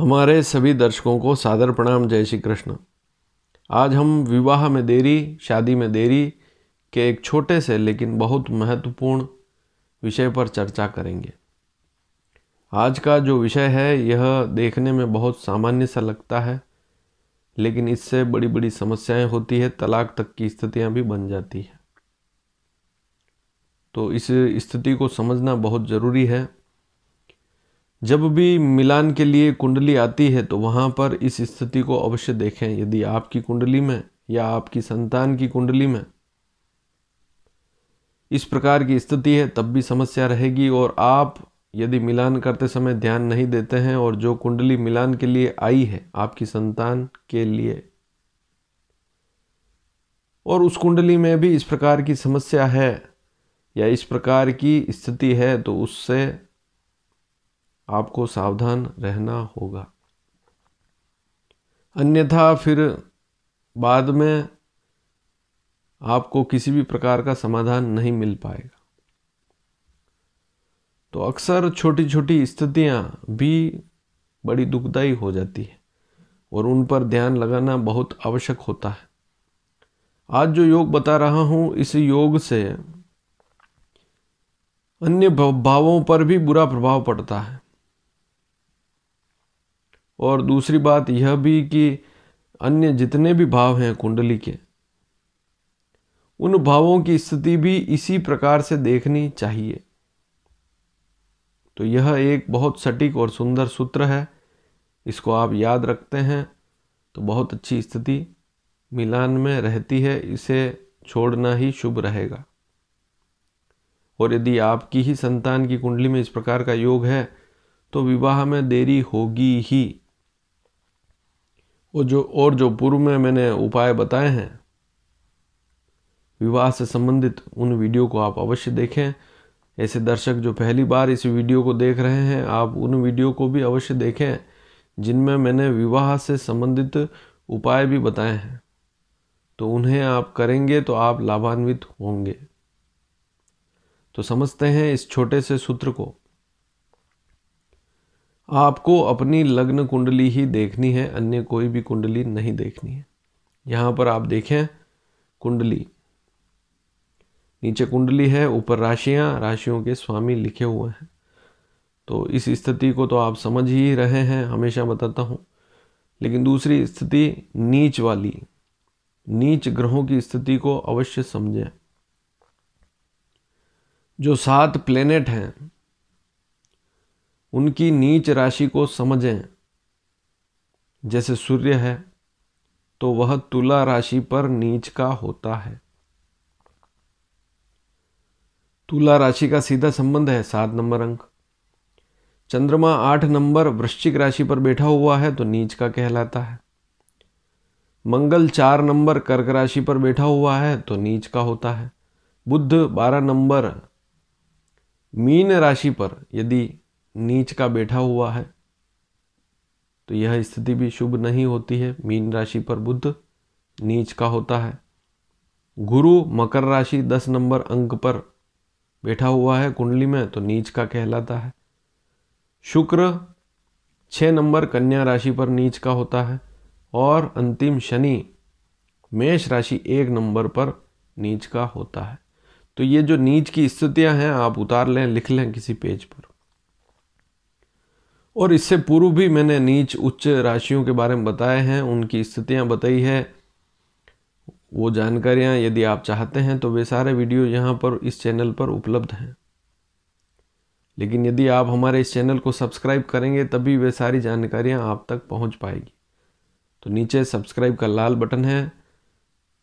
हमारे सभी दर्शकों को सादर प्रणाम जय श्री कृष्ण आज हम विवाह में देरी शादी में देरी के एक छोटे से लेकिन बहुत महत्वपूर्ण विषय पर चर्चा करेंगे आज का जो विषय है यह देखने में बहुत सामान्य सा लगता है लेकिन इससे बड़ी बड़ी समस्याएं होती है तलाक तक की स्थितियां भी बन जाती है तो इस स्थिति को समझना बहुत ज़रूरी है जब भी मिलान के लिए कुंडली आती है तो वहाँ पर इस स्थिति को अवश्य देखें यदि आपकी कुंडली में या आपकी संतान की कुंडली में इस प्रकार की स्थिति है तब भी समस्या रहेगी और आप यदि मिलान करते समय ध्यान नहीं देते हैं और जो कुंडली मिलान के लिए आई है आपकी संतान के लिए और उस कुंडली में भी इस प्रकार की समस्या है या इस प्रकार की स्थिति है तो उससे आपको सावधान रहना होगा अन्यथा फिर बाद में आपको किसी भी प्रकार का समाधान नहीं मिल पाएगा तो अक्सर छोटी छोटी स्थितियां भी बड़ी दुखदायी हो जाती है और उन पर ध्यान लगाना बहुत आवश्यक होता है आज जो योग बता रहा हूं इस योग से अन्य भावों पर भी बुरा प्रभाव पड़ता है और दूसरी बात यह भी कि अन्य जितने भी भाव हैं कुंडली के उन भावों की स्थिति भी इसी प्रकार से देखनी चाहिए तो यह एक बहुत सटीक और सुंदर सूत्र है इसको आप याद रखते हैं तो बहुत अच्छी स्थिति मिलान में रहती है इसे छोड़ना ही शुभ रहेगा और यदि आपकी ही संतान की कुंडली में इस प्रकार का योग है तो विवाह में देरी होगी ही वो जो और जो पूर्व में मैंने उपाय बताए हैं विवाह से संबंधित उन वीडियो को आप अवश्य देखें ऐसे दर्शक जो पहली बार इस वीडियो को देख रहे हैं आप उन वीडियो को भी अवश्य देखें जिनमें मैंने विवाह से संबंधित उपाय भी बताए हैं तो उन्हें आप करेंगे तो आप लाभान्वित होंगे तो समझते हैं इस छोटे से सूत्र को आपको अपनी लग्न कुंडली ही देखनी है अन्य कोई भी कुंडली नहीं देखनी है यहाँ पर आप देखें कुंडली नीचे कुंडली है ऊपर राशियाँ राशियों के स्वामी लिखे हुए हैं तो इस स्थिति को तो आप समझ ही रहे हैं हमेशा बताता हूँ लेकिन दूसरी स्थिति नीच वाली नीच ग्रहों की स्थिति को अवश्य समझें जो सात प्लेनेट हैं उनकी नीच राशि को समझें जैसे सूर्य है तो वह तुला राशि पर नीच का होता है तुला राशि का सीधा संबंध है सात नंबर अंक चंद्रमा आठ नंबर वृश्चिक राशि पर बैठा हुआ है तो नीच का कहलाता है मंगल चार नंबर कर्क राशि पर बैठा हुआ है तो नीच का होता है बुद्ध बारह नंबर मीन राशि पर यदि नीच का बैठा हुआ है तो यह स्थिति भी शुभ नहीं होती है मीन राशि पर बुद्ध नीच का होता है गुरु मकर राशि दस नंबर अंक पर बैठा हुआ है कुंडली में तो नीच का कहलाता है शुक्र छः नंबर कन्या राशि पर नीच का होता है और अंतिम शनि मेष राशि एक नंबर पर नीच का होता है तो ये जो नीच की स्थितियां हैं आप उतार लें लिख लें किसी पेज पर और इससे पूर्व भी मैंने नीच उच्च राशियों के बारे में बताए हैं उनकी स्थितियाँ बताई है वो जानकारियाँ यदि आप चाहते हैं तो वे सारे वीडियो यहाँ पर इस चैनल पर उपलब्ध हैं लेकिन यदि आप हमारे इस चैनल को सब्सक्राइब करेंगे तभी वे सारी जानकारियाँ आप तक पहुँच पाएगी तो नीचे सब्सक्राइब का लाल बटन है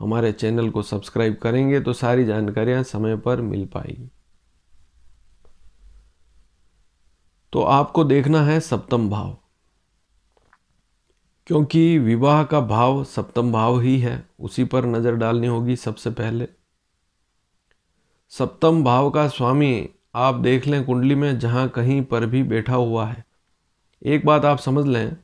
हमारे चैनल को सब्सक्राइब करेंगे तो सारी जानकारियाँ समय पर मिल पाएगी तो आपको देखना है सप्तम भाव क्योंकि विवाह का भाव सप्तम भाव ही है उसी पर नज़र डालनी होगी सबसे पहले सप्तम भाव का स्वामी आप देख लें कुंडली में जहाँ कहीं पर भी बैठा हुआ है एक बात आप समझ लें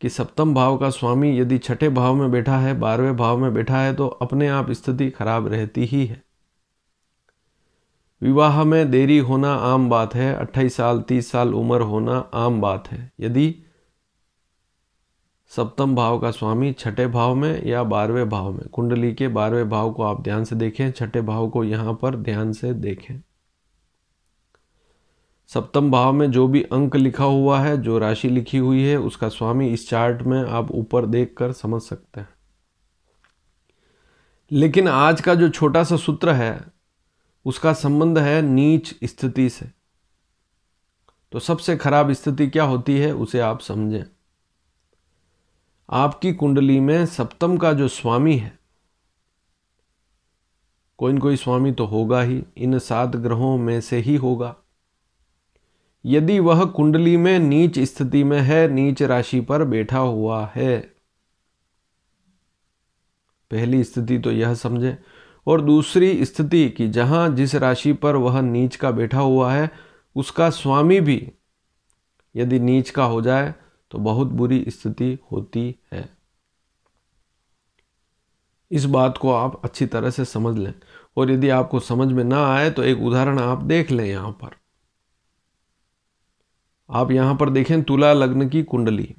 कि सप्तम भाव का स्वामी यदि छठे भाव में बैठा है बारहवें भाव में बैठा है तो अपने आप स्थिति खराब रहती ही है विवाह में देरी होना आम बात है 28 साल 30 साल उम्र होना आम बात है यदि सप्तम भाव का स्वामी छठे भाव में या बारहवें भाव में कुंडली के बारहवें भाव को आप ध्यान से देखें छठे भाव को यहां पर ध्यान से देखें सप्तम भाव में जो भी अंक लिखा हुआ है जो राशि लिखी हुई है उसका स्वामी इस चार्ट में आप ऊपर देख कर समझ सकते हैं लेकिन आज का जो छोटा सा सूत्र है उसका संबंध है नीच स्थिति से तो सबसे खराब स्थिति क्या होती है उसे आप समझें आपकी कुंडली में सप्तम का जो स्वामी है कोई न कोई स्वामी तो होगा ही इन सात ग्रहों में से ही होगा यदि वह कुंडली में नीच स्थिति में है नीच राशि पर बैठा हुआ है पहली स्थिति तो यह समझें और दूसरी स्थिति कि जहाँ जिस राशि पर वह नीच का बैठा हुआ है उसका स्वामी भी यदि नीच का हो जाए तो बहुत बुरी स्थिति होती है इस बात को आप अच्छी तरह से समझ लें और यदि आपको समझ में ना आए तो एक उदाहरण आप देख लें यहाँ पर आप यहाँ पर देखें तुला लग्न की कुंडली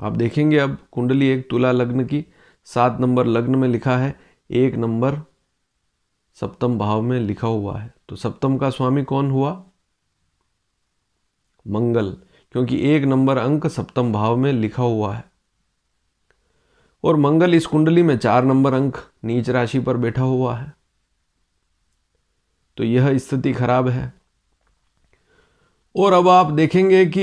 आप देखेंगे अब कुंडली एक तुला लग्न की सात नंबर लग्न में लिखा है एक नंबर सप्तम भाव में लिखा हुआ है तो सप्तम का स्वामी कौन हुआ मंगल क्योंकि एक नंबर अंक सप्तम भाव में लिखा हुआ है और मंगल इस कुंडली में चार नंबर अंक नीच राशि पर बैठा हुआ है तो यह स्थिति खराब है और अब आप देखेंगे कि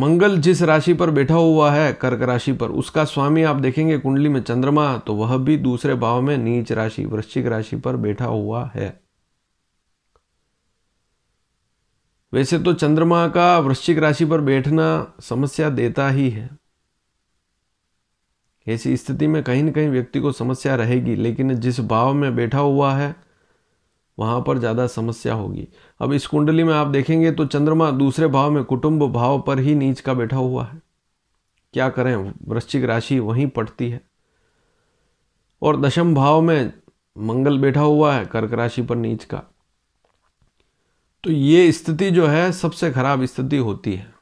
मंगल जिस राशि पर बैठा हुआ है कर्क राशि पर उसका स्वामी आप देखेंगे कुंडली में चंद्रमा तो वह भी दूसरे भाव में नीच राशि वृश्चिक राशि पर बैठा हुआ है वैसे तो चंद्रमा का वृश्चिक राशि पर बैठना समस्या देता ही है ऐसी स्थिति में कहीं ना कहीं व्यक्ति को समस्या रहेगी लेकिन जिस भाव में बैठा हुआ है वहाँ पर ज़्यादा समस्या होगी अब इस कुंडली में आप देखेंगे तो चंद्रमा दूसरे भाव में कुटुंब भाव पर ही नीच का बैठा हुआ है क्या करें वृश्चिक राशि वहीं पटती है और दशम भाव में मंगल बैठा हुआ है कर्क राशि पर नीच का तो ये स्थिति जो है सबसे खराब स्थिति होती है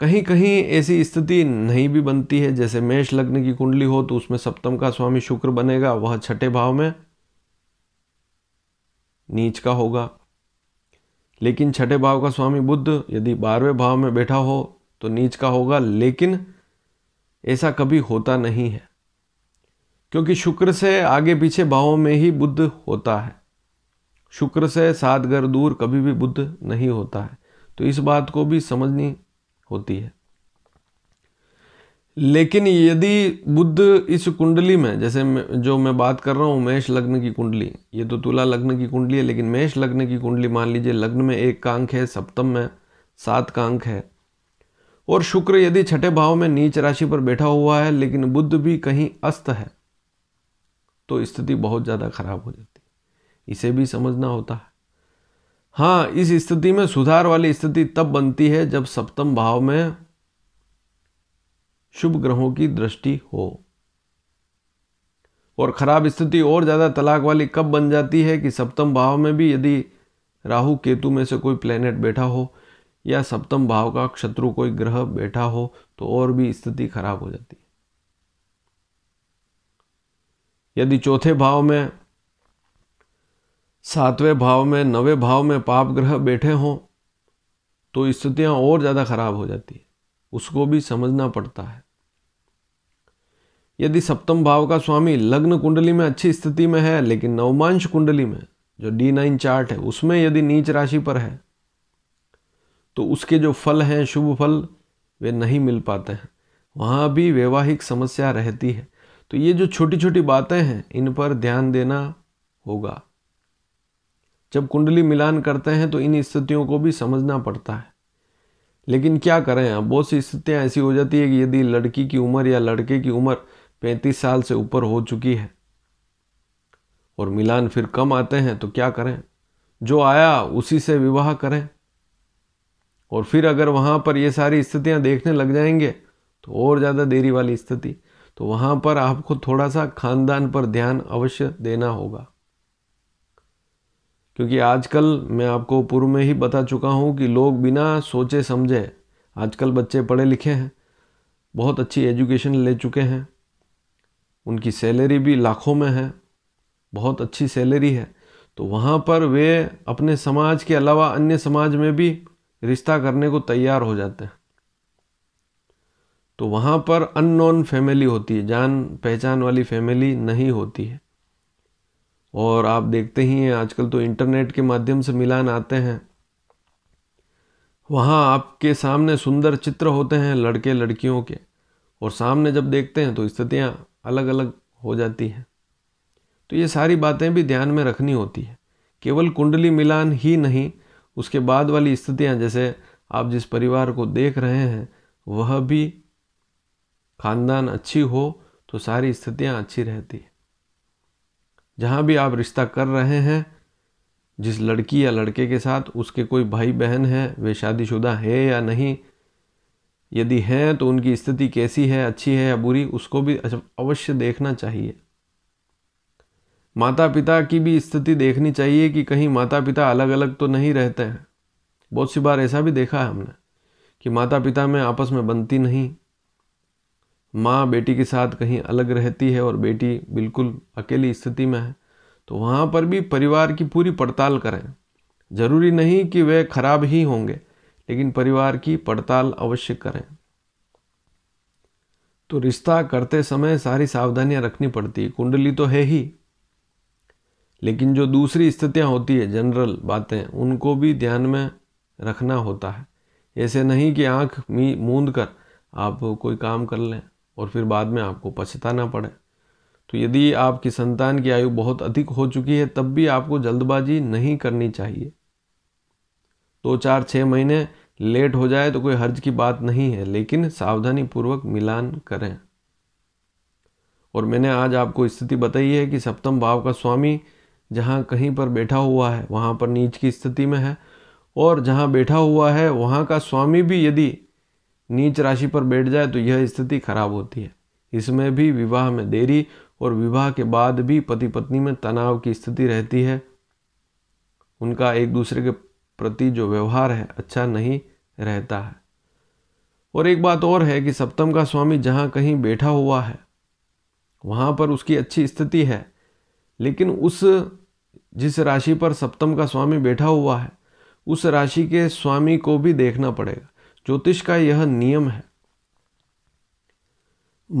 कहीं कहीं ऐसी स्थिति नहीं भी बनती है जैसे मेष लग्न की कुंडली हो तो उसमें सप्तम का स्वामी शुक्र बनेगा वह छठे भाव में नीच का होगा लेकिन छठे भाव का स्वामी बुद्ध यदि बारहवें भाव में बैठा हो तो नीच का होगा लेकिन ऐसा कभी होता नहीं है क्योंकि शुक्र से आगे पीछे भावों में ही बुद्ध होता है शुक्र से सात घर दूर कभी भी बुद्ध नहीं होता है तो इस बात को भी समझनी होती है लेकिन यदि बुद्ध इस कुंडली में जैसे जो मैं बात कर रहा हूँ मेष लग्न की कुंडली ये तो तुला लग्न की कुंडली है लेकिन मेष लग्न की कुंडली मान लीजिए लग्न में एक कांक है सप्तम में सात कांक है और शुक्र यदि छठे भाव में नीच राशि पर बैठा हुआ है लेकिन बुद्ध भी कहीं अस्त है तो स्थिति बहुत ज़्यादा खराब हो जाती है इसे भी समझना होता है हाँ इस स्थिति में सुधार वाली स्थिति तब बनती है जब सप्तम भाव में शुभ ग्रहों की दृष्टि हो और खराब स्थिति और ज़्यादा तलाक वाली कब बन जाती है कि सप्तम भाव में भी यदि राहु केतु में से कोई प्लेनेट बैठा हो या सप्तम भाव का शत्रु कोई ग्रह बैठा हो तो और भी स्थिति खराब हो जाती है यदि चौथे भाव में सातवें भाव में नवे भाव में पाप ग्रह बैठे हों तो स्थितियाँ और ज़्यादा खराब हो जाती है उसको भी समझना पड़ता है यदि सप्तम भाव का स्वामी लग्न कुंडली में अच्छी स्थिति में है लेकिन नवमांश कुंडली में जो डी नाइन चार्ट है उसमें यदि नीच राशि पर है तो उसके जो फल हैं शुभ फल वे नहीं मिल पाते हैं वहाँ भी वैवाहिक समस्या रहती है तो ये जो छोटी छोटी बातें हैं इन पर ध्यान देना होगा जब कुंडली मिलान करते हैं तो इन स्थितियों को भी समझना पड़ता है लेकिन क्या करें अब बहुत सी स्थितियाँ ऐसी हो जाती है कि यदि लड़की की उम्र या लड़के की उम्र पैंतीस साल से ऊपर हो चुकी है और मिलान फिर कम आते हैं तो क्या करें जो आया उसी से विवाह करें और फिर अगर वहाँ पर ये सारी स्थितियाँ देखने लग जाएंगे तो और ज़्यादा देरी वाली स्थिति तो वहाँ पर आपको थोड़ा सा खानदान पर ध्यान अवश्य देना होगा क्योंकि आजकल मैं आपको पूर्व में ही बता चुका हूँ कि लोग बिना सोचे समझे आजकल बच्चे पढ़े लिखे हैं बहुत अच्छी एजुकेशन ले चुके हैं उनकी सैलरी भी लाखों में है बहुत अच्छी सैलरी है तो वहाँ पर वे अपने समाज के अलावा अन्य समाज में भी रिश्ता करने को तैयार हो जाते हैं तो वहाँ पर अननोन फैमिली होती है जान पहचान वाली फैमिली नहीं होती है और आप देखते ही हैं आजकल तो इंटरनेट के माध्यम से मिलान आते हैं वहाँ आपके सामने सुंदर चित्र होते हैं लड़के लड़कियों के और सामने जब देखते हैं तो स्थितियाँ अलग अलग हो जाती हैं तो ये सारी बातें भी ध्यान में रखनी होती है केवल कुंडली मिलान ही नहीं उसके बाद वाली स्थितियाँ जैसे आप जिस परिवार को देख रहे हैं वह भी खानदान अच्छी हो तो सारी स्थितियाँ अच्छी रहती है जहाँ भी आप रिश्ता कर रहे हैं जिस लड़की या लड़के के साथ उसके कोई भाई बहन है वे शादीशुदा है या नहीं यदि हैं तो उनकी स्थिति कैसी है अच्छी है या बुरी उसको भी अवश्य देखना चाहिए माता पिता की भी स्थिति देखनी चाहिए कि कहीं माता पिता अलग अलग तो नहीं रहते हैं बहुत सी बार ऐसा भी देखा है हमने कि माता पिता में आपस में बनती नहीं माँ बेटी के साथ कहीं अलग रहती है और बेटी बिल्कुल अकेली स्थिति में है तो वहाँ पर भी परिवार की पूरी पड़ताल करें ज़रूरी नहीं कि वे खराब ही होंगे लेकिन परिवार की पड़ताल अवश्य करें तो रिश्ता करते समय सारी सावधानियां रखनी पड़ती है कुंडली तो है ही लेकिन जो दूसरी स्थितियां होती है जनरल बातें उनको भी ध्यान में रखना होता है ऐसे नहीं कि आँख मी मूंद कर आप कोई काम कर लें और फिर बाद में आपको पछताना पड़े तो यदि आपकी संतान की आयु बहुत अधिक हो चुकी है तब भी आपको जल्दबाजी नहीं करनी चाहिए दो चार छः महीने लेट हो जाए तो कोई हर्ज की बात नहीं है लेकिन सावधानी पूर्वक मिलान करें और मैंने आज आपको स्थिति बताई है कि सप्तम भाव का स्वामी जहाँ कहीं पर बैठा हुआ है वहाँ पर नीच की स्थिति में है और जहाँ बैठा हुआ है वहाँ का स्वामी भी यदि नीच राशि पर बैठ जाए तो यह स्थिति खराब होती है इसमें भी विवाह में देरी और विवाह के बाद भी पति पत्नी में तनाव की स्थिति रहती है उनका एक दूसरे के प्रति जो व्यवहार है अच्छा नहीं रहता है और एक बात और है कि सप्तम का स्वामी जहाँ कहीं बैठा हुआ है वहाँ पर उसकी अच्छी स्थिति है लेकिन उस जिस राशि पर सप्तम का स्वामी बैठा हुआ है उस राशि के स्वामी को भी देखना पड़ेगा ज्योतिष का यह नियम है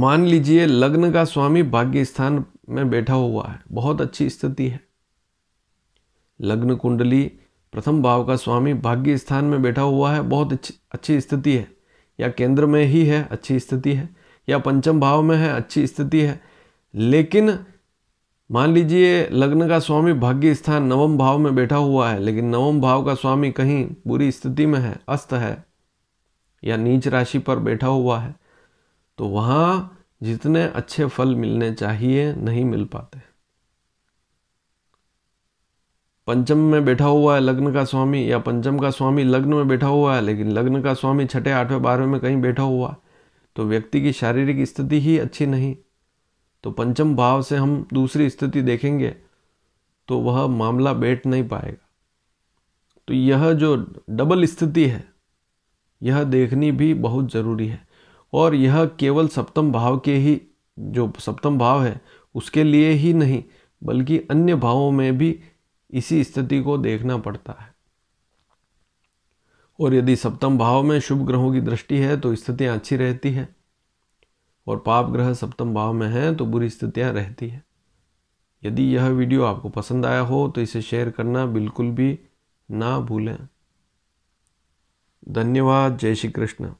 मान लीजिए लग्न का स्वामी भाग्य स्थान में बैठा हुआ है बहुत अच्छी स्थिति है लग्न कुंडली प्रथम भाव का स्वामी भाग्य स्थान में बैठा हुआ है बहुत अच्छी स्थिति है या केंद्र में ही है अच्छी स्थिति है या पंचम भाव में है अच्छी स्थिति है लेकिन मान लीजिए लग्न का स्वामी भाग्य स्थान नवम भाव में बैठा हुआ है लेकिन नवम भाव का स्वामी कहीं बुरी स्थिति में है अस्त है या नीच राशि पर बैठा हुआ है तो वहाँ जितने अच्छे फल मिलने चाहिए नहीं मिल पाते पंचम में बैठा हुआ है लग्न का स्वामी या पंचम का स्वामी लग्न में बैठा हुआ है लेकिन लग्न का स्वामी छठे आठवें बारहवें में कहीं बैठा हुआ है तो व्यक्ति की शारीरिक स्थिति ही अच्छी नहीं तो पंचम भाव से हम दूसरी स्थिति देखेंगे तो वह मामला बैठ नहीं पाएगा तो यह जो डबल स्थिति है यह देखनी भी बहुत ज़रूरी है और यह केवल सप्तम भाव के ही जो सप्तम भाव है उसके लिए ही नहीं बल्कि अन्य भावों में भी इसी स्थिति को देखना पड़ता है और यदि सप्तम भाव में शुभ ग्रहों की दृष्टि है तो स्थितियाँ अच्छी रहती हैं और पाप ग्रह सप्तम भाव में हैं तो बुरी स्थितियाँ रहती हैं यदि यह वीडियो आपको पसंद आया हो तो इसे शेयर करना बिल्कुल भी ना भूलें धन्यवाद जय श्री कृष्ण